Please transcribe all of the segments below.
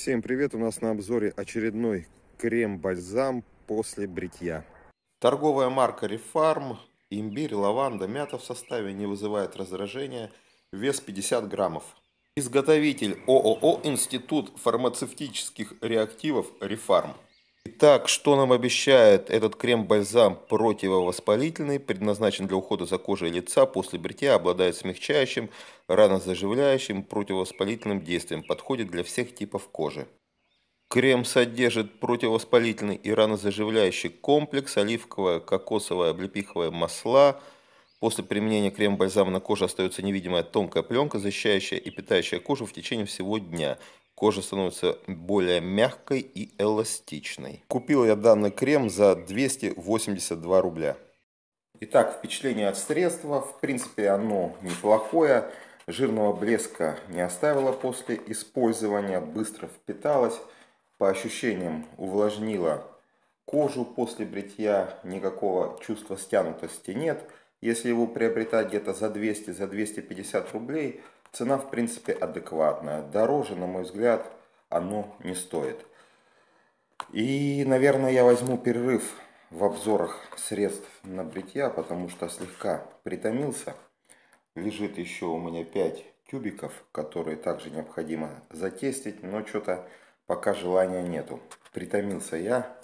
Всем привет! У нас на обзоре очередной крем-бальзам после бритья. Торговая марка Refarm. Имбирь, лаванда, мята в составе не вызывает раздражения. Вес 50 граммов. Изготовитель ООО «Институт фармацевтических реактивов Refarm». Итак, что нам обещает этот крем-бальзам противовоспалительный, предназначен для ухода за кожей лица после бритья, обладает смягчающим, ранозаживляющим, противовоспалительным действием, подходит для всех типов кожи. Крем содержит противовоспалительный и ранозаживляющий комплекс, оливковое, кокосовое, облепиховое масла. После применения крем-бальзама на коже остается невидимая тонкая пленка, защищающая и питающая кожу в течение всего дня – Кожа становится более мягкой и эластичной. Купил я данный крем за 282 рубля. Итак, впечатление от средства. В принципе, оно неплохое. Жирного блеска не оставило после использования. Быстро впиталось. По ощущениям увлажнило кожу после бритья. Никакого чувства стянутости нет. Если его приобретать где-то за 200, за 250 рублей, цена в принципе адекватная. Дороже, на мой взгляд, оно не стоит. И, наверное, я возьму перерыв в обзорах средств на бритья, потому что слегка притомился. Лежит еще у меня 5 тюбиков, которые также необходимо затестить, но что-то пока желания нету. Притомился я,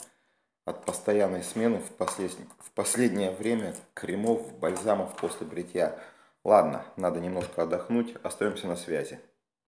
от постоянной смены в, послед... в последнее время кремов, бальзамов после бритья. Ладно, надо немножко отдохнуть, остаемся на связи.